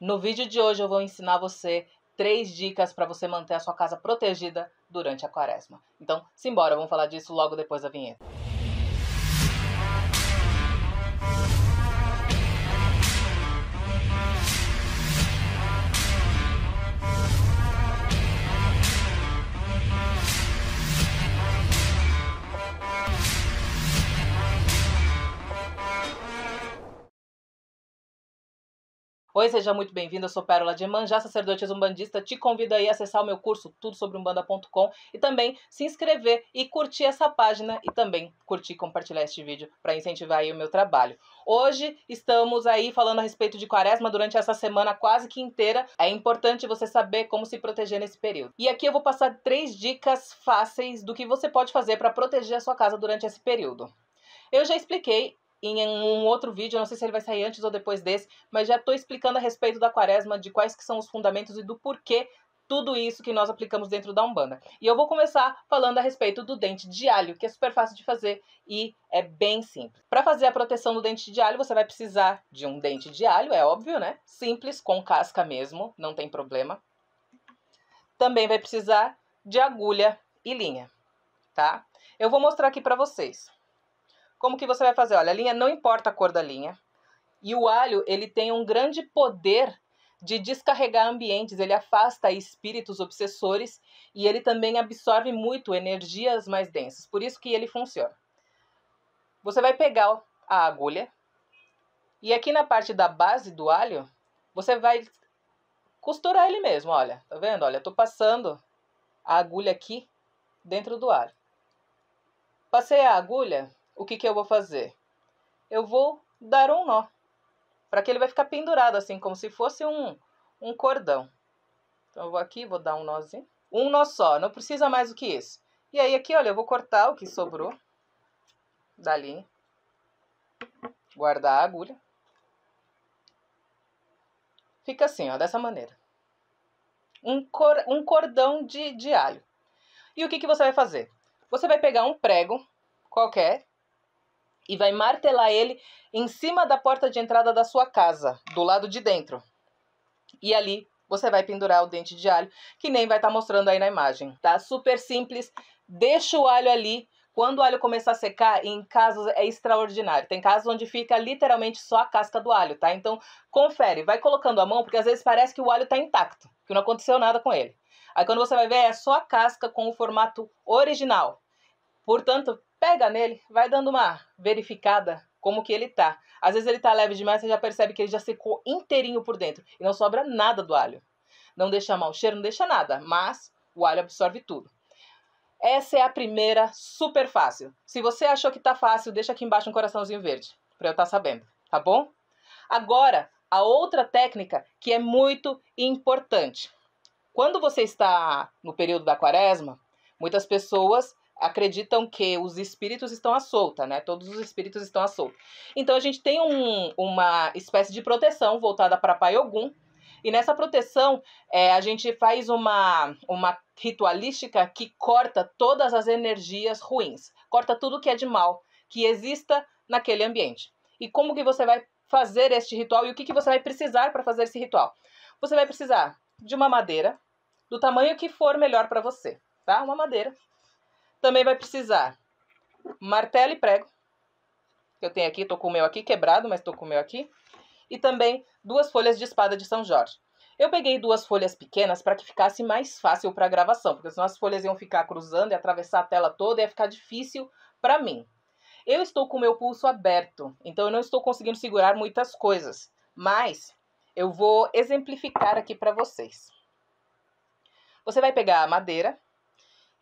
No vídeo de hoje eu vou ensinar você três dicas para você manter a sua casa protegida durante a quaresma. Então, simbora, vamos falar disso logo depois da vinheta. Oi, seja muito bem-vindo. Eu sou Pérola de sacerdote e umbandista. Te convido aí a acessar o meu curso tudo sobre umbanda.com e também se inscrever e curtir essa página e também curtir e compartilhar este vídeo para incentivar aí o meu trabalho. Hoje estamos aí falando a respeito de quaresma durante essa semana quase que inteira. É importante você saber como se proteger nesse período. E aqui eu vou passar três dicas fáceis do que você pode fazer para proteger a sua casa durante esse período. Eu já expliquei em um outro vídeo, não sei se ele vai sair antes ou depois desse, mas já estou explicando a respeito da quaresma, de quais que são os fundamentos e do porquê tudo isso que nós aplicamos dentro da Umbanda. E eu vou começar falando a respeito do dente de alho, que é super fácil de fazer e é bem simples. Para fazer a proteção do dente de alho, você vai precisar de um dente de alho, é óbvio, né? Simples, com casca mesmo, não tem problema. Também vai precisar de agulha e linha, tá? Eu vou mostrar aqui para vocês. Como que você vai fazer? Olha, a linha não importa a cor da linha. E o alho, ele tem um grande poder de descarregar ambientes, ele afasta espíritos obsessores e ele também absorve muito energias mais densas. Por isso que ele funciona. Você vai pegar a agulha e aqui na parte da base do alho, você vai costurar ele mesmo, olha. Tá vendo? Olha, eu tô passando a agulha aqui dentro do alho. Passei a agulha, o que, que eu vou fazer? Eu vou dar um nó, para que ele vai ficar pendurado assim, como se fosse um, um cordão. Então, eu vou aqui, vou dar um nozinho. Um nó só, não precisa mais do que isso. E aí, aqui, olha, eu vou cortar o que sobrou da linha. Guardar a agulha. Fica assim, ó, dessa maneira. Um, cor, um cordão de, de alho. E o que, que você vai fazer? Você vai pegar um prego qualquer e vai martelar ele em cima da porta de entrada da sua casa, do lado de dentro. E ali você vai pendurar o dente de alho, que nem vai estar tá mostrando aí na imagem, tá? Super simples. Deixa o alho ali. Quando o alho começar a secar, em casos é extraordinário. Tem casos onde fica literalmente só a casca do alho, tá? Então, confere, vai colocando a mão, porque às vezes parece que o alho está intacto, que não aconteceu nada com ele. Aí quando você vai ver, é só a casca com o formato original. Portanto, pega nele, vai dando uma verificada como que ele tá. Às vezes ele tá leve demais, você já percebe que ele já secou inteirinho por dentro e não sobra nada do alho. Não deixa mal o cheiro, não deixa nada, mas o alho absorve tudo. Essa é a primeira, super fácil. Se você achou que tá fácil, deixa aqui embaixo um coraçãozinho verde, para eu estar tá sabendo, tá bom? Agora, a outra técnica que é muito importante. Quando você está no período da quaresma, muitas pessoas acreditam que os espíritos estão à solta, né? Todos os espíritos estão à solta. Então a gente tem um, uma espécie de proteção voltada para Pai Ogum. E nessa proteção, é, a gente faz uma, uma ritualística que corta todas as energias ruins, corta tudo que é de mal que exista naquele ambiente. E como que você vai fazer este ritual e o que, que você vai precisar para fazer esse ritual? Você vai precisar de uma madeira do tamanho que for melhor para você, tá? Uma madeira também vai precisar martelo e prego. Que eu tenho aqui, tô com o meu aqui quebrado, mas tô com o meu aqui. E também duas folhas de espada de São Jorge. Eu peguei duas folhas pequenas para que ficasse mais fácil para a gravação, porque senão as folhas iam ficar cruzando e atravessar a tela toda e ia ficar difícil para mim. Eu estou com o meu pulso aberto, então eu não estou conseguindo segurar muitas coisas, mas eu vou exemplificar aqui para vocês. Você vai pegar a madeira,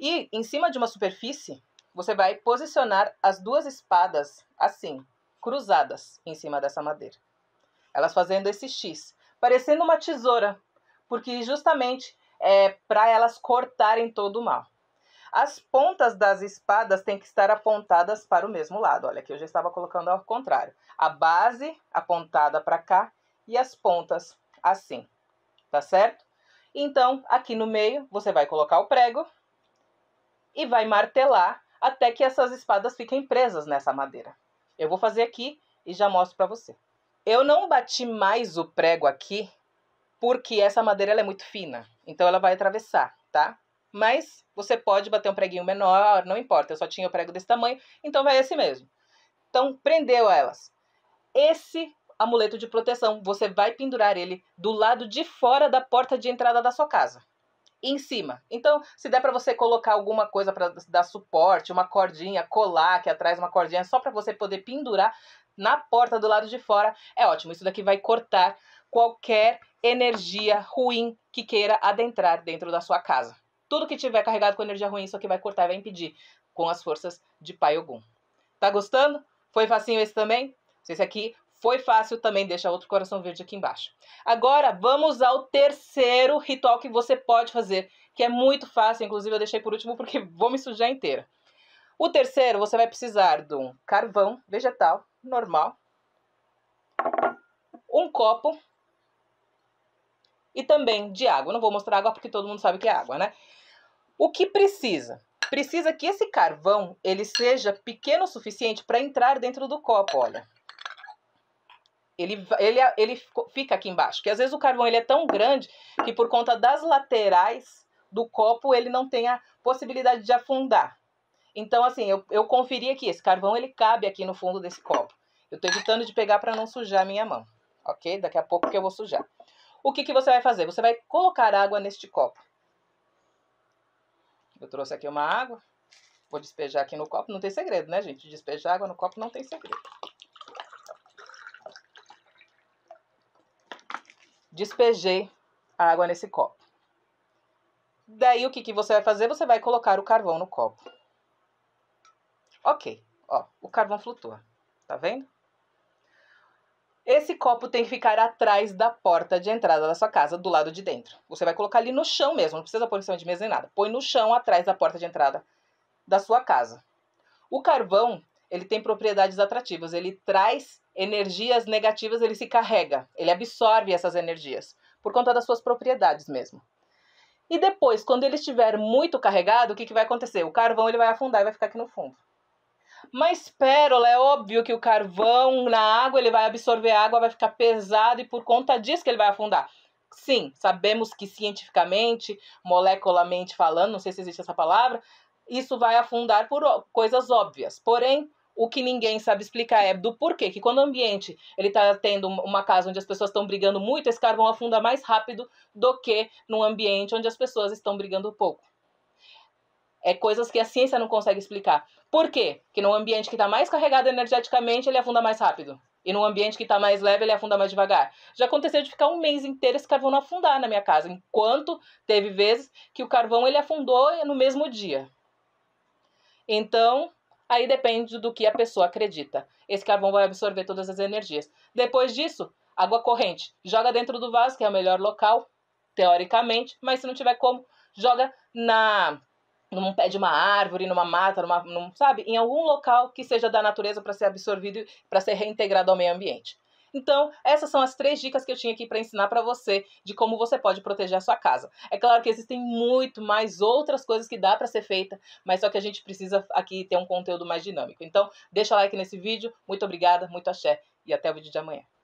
e em cima de uma superfície, você vai posicionar as duas espadas assim, cruzadas em cima dessa madeira. Elas fazendo esse X, parecendo uma tesoura, porque justamente é para elas cortarem todo o mal. As pontas das espadas têm que estar apontadas para o mesmo lado. Olha, aqui eu já estava colocando ao contrário. A base apontada para cá e as pontas assim, tá certo? Então, aqui no meio, você vai colocar o prego e vai martelar até que essas espadas fiquem presas nessa madeira. Eu vou fazer aqui e já mostro para você. Eu não bati mais o prego aqui porque essa madeira é muito fina, então ela vai atravessar, tá? Mas você pode bater um preguinho menor, não importa, eu só tinha o prego desse tamanho, então vai esse mesmo. Então prendeu elas. Esse amuleto de proteção, você vai pendurar ele do lado de fora da porta de entrada da sua casa em cima. Então, se der para você colocar alguma coisa para dar suporte, uma cordinha, colar aqui atrás uma cordinha só para você poder pendurar na porta do lado de fora, é ótimo. Isso daqui vai cortar qualquer energia ruim que queira adentrar dentro da sua casa. Tudo que tiver carregado com energia ruim, isso aqui vai cortar e vai impedir com as forças de Pai Ogum. Tá gostando? Foi facinho esse também? Esse aqui foi fácil também, deixa outro coração verde aqui embaixo. Agora vamos ao terceiro ritual que você pode fazer, que é muito fácil, inclusive eu deixei por último porque vou me sujar inteira. O terceiro, você vai precisar de um carvão vegetal normal, um copo e também de água. não vou mostrar água porque todo mundo sabe que é água, né? O que precisa? Precisa que esse carvão ele seja pequeno o suficiente para entrar dentro do copo, olha. Ele, ele, é, ele fica aqui embaixo. Porque às vezes o carvão ele é tão grande que por conta das laterais do copo ele não tem a possibilidade de afundar. Então, assim, eu, eu conferi aqui. Esse carvão ele cabe aqui no fundo desse copo. Eu estou evitando de pegar para não sujar minha mão, ok? Daqui a pouco que eu vou sujar. O que, que você vai fazer? Você vai colocar água neste copo. Eu trouxe aqui uma água. Vou despejar aqui no copo. Não tem segredo, né, gente? Despejar água no copo não tem segredo. Despejei a água nesse copo. Daí o que, que você vai fazer? Você vai colocar o carvão no copo. Ok, ó, o carvão flutua, tá vendo? Esse copo tem que ficar atrás da porta de entrada da sua casa, do lado de dentro. Você vai colocar ali no chão mesmo, não precisa pôr em cima de mesa nem nada. Põe no chão atrás da porta de entrada da sua casa. O carvão, ele tem propriedades atrativas, ele traz energias negativas ele se carrega, ele absorve essas energias, por conta das suas propriedades mesmo. E depois, quando ele estiver muito carregado, o que, que vai acontecer? O carvão ele vai afundar e vai ficar aqui no fundo. Mas pérola, é óbvio que o carvão na água ele vai absorver água, vai ficar pesado e por conta disso que ele vai afundar. Sim, sabemos que cientificamente, molecularmente falando, não sei se existe essa palavra, isso vai afundar por coisas óbvias. Porém, o que ninguém sabe explicar é do porquê que quando o ambiente ele está tendo uma casa onde as pessoas estão brigando muito, esse carvão afunda mais rápido do que num ambiente onde as pessoas estão brigando pouco. É coisas que a ciência não consegue explicar. Por quê? Que num ambiente que está mais carregado energeticamente, ele afunda mais rápido. E num ambiente que está mais leve, ele afunda mais devagar. Já aconteceu de ficar um mês inteiro esse carvão não afundar na minha casa, enquanto teve vezes que o carvão ele afundou no mesmo dia. Então, Aí depende do que a pessoa acredita. Esse carvão vai absorver todas as energias. Depois disso, água corrente. Joga dentro do vaso, que é o melhor local, teoricamente, mas se não tiver como, joga na num pé de uma árvore, numa mata, numa, num, sabe, em algum local que seja da natureza para ser absorvido, para ser reintegrado ao meio ambiente. Então, essas são as três dicas que eu tinha aqui para ensinar para você de como você pode proteger a sua casa. É claro que existem muito mais outras coisas que dá para ser feita, mas só que a gente precisa aqui ter um conteúdo mais dinâmico. Então, deixa like nesse vídeo. Muito obrigada, muito axé e até o vídeo de amanhã.